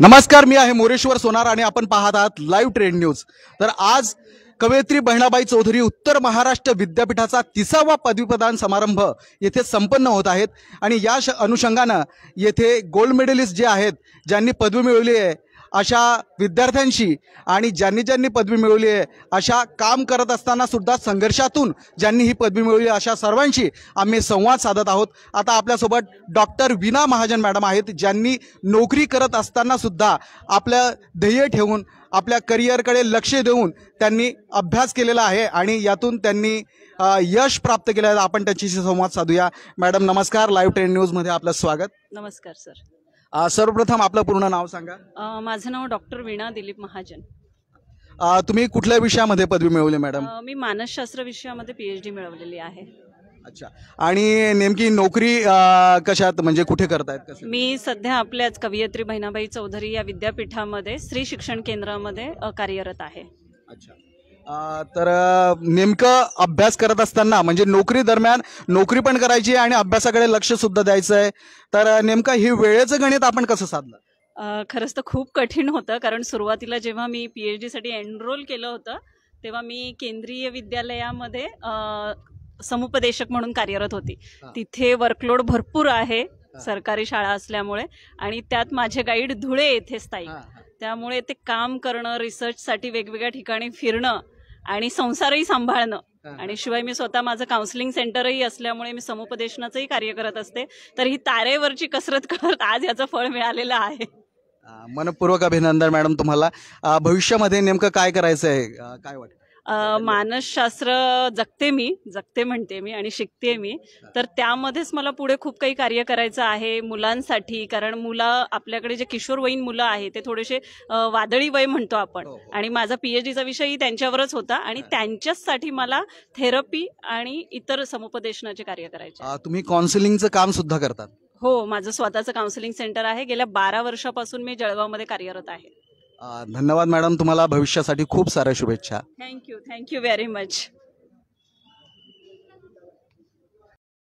नमस्कार मी आहे मोरेश्वर सोनार आणि आपण पाहत आहात लाईव्ह ट्रेंड न्यूज तर आज कवयित्री बहिणाबाई चौधरी उत्तर महाराष्ट्र विद्यापीठाचा तिसावा पदवीप्रदान समारंभ येथे संपन्न होत आहेत आणि या अनुषंगानं येथे गोल्ड मेडलिस्ट जे आहेत ज्यांनी पदवी मिळवली आहे अशा विद्यार्थ्यांशी आणि ज्यांनी ज्यांनी पदवी मिळवली आहे अशा काम करत असताना सुद्धा संघर्षातून ज्यांनी ही पदवी मिळवली आहे अशा सर्वांशी आम्ही संवाद साधत आहोत आता आपल्यासोबत डॉक्टर विना महाजन मॅडम आहेत ज्यांनी नोकरी करत असताना सुद्धा आपलं ध्येय ठेवून आपल्या करिअरकडे लक्ष देऊन त्यांनी अभ्यास केलेला आहे आणि यातून त्यांनी यश प्राप्त केलं आहे आपण त्याच्याशी संवाद साधूया मॅडम नमस्कार लाईव्ह ट्रेन न्यूजमध्ये आपलं स्वागत नमस्कार सर सर्वप्रथम आपलं पूर्ण नाव सांगा माझं नाव डॉक्टर वीणा दिलीप महाजन तुम्ही कुठल्या विषयामध्ये पदवी मिळवली मॅडम मी मानसशास्त्र विषयामध्ये डी मिळवलेली आहे अच्छा आणि नेमकी नोकरी कशात म्हणजे कुठे करतायत मी सध्या आपल्याच कवयित्री बहिणाबाई चौधरी या विद्यापीठामध्ये स्त्री शिक्षण केंद्रामध्ये कार्यरत आहे अच्छा तर नेमकं अभ्यास करत असताना म्हणजे नोकरी दरम्यान नोकरी पण करायची आणि अभ्यासाकडे लक्ष सुद्धा द्यायचं आहे तर नेमकं हे वेळेचं गणित आपण कसं साधलं खरंच तर खूप कठीण होतं कारण सुरुवातीला जेव्हा मी पी एच डीसाठी एनरोल केलं होतं तेव्हा मी केंद्रीय विद्यालयामध्ये समुपदेशक म्हणून कार्यरत होती तिथे वर्कलोड भरपूर आहे सरकारी शाळा असल्यामुळे आणि त्यात माझे गाईड धुळे येथे स्थायिक त्यामुळे ते काम करणं रिसर्चसाठी वेगवेगळ्या ठिकाणी फिरणं आणि संसारही सांभाळणं आणि शिवाय मी स्वतः माझं काउन्सिलिंग सेंटरही असल्यामुळे मी समुपदेशनाचंही कार्य करत असते तर ही तारेवरची कसरत करत आज याचं फळ मिळालेलं आहे मनपूर्वक अभिनंदन मॅडम तुम्हाला भविष्यामध्ये नेमकं काय करायचं आहे काय वाटतं मानसशास्त्र जगते मी जगते म्हणते मी आणि शिकते मी तर त्यामध्येच मला पुढे खूप काही कार्य करायचं आहे मुलांसाठी कारण मुलं आपल्याकडे जे किशोरवयीन मुलं आहे ते थोडेसे वादळी वय म्हणतो आपण हो, हो. आणि माझा पीएचडीचा विषयही त्यांच्यावरच होता आणि त्यांच्याचसाठी मला थेरपी आणि इतर समुपदेशनाचे कार्य करायचे तुम्ही काउन्सिलिंगचं काम सुद्धा करतात हो माझं स्वतःचं काउन्सिलिंग सेंटर आहे गेल्या बारा वर्षापासून मी जळगावमध्ये कार्यरत आहे धन्यवाद मॅडम तुम्हाला भविष्यासाठी खूप साऱ्या शुभेच्छा थँक्यू थँक्यू व्हेरी मच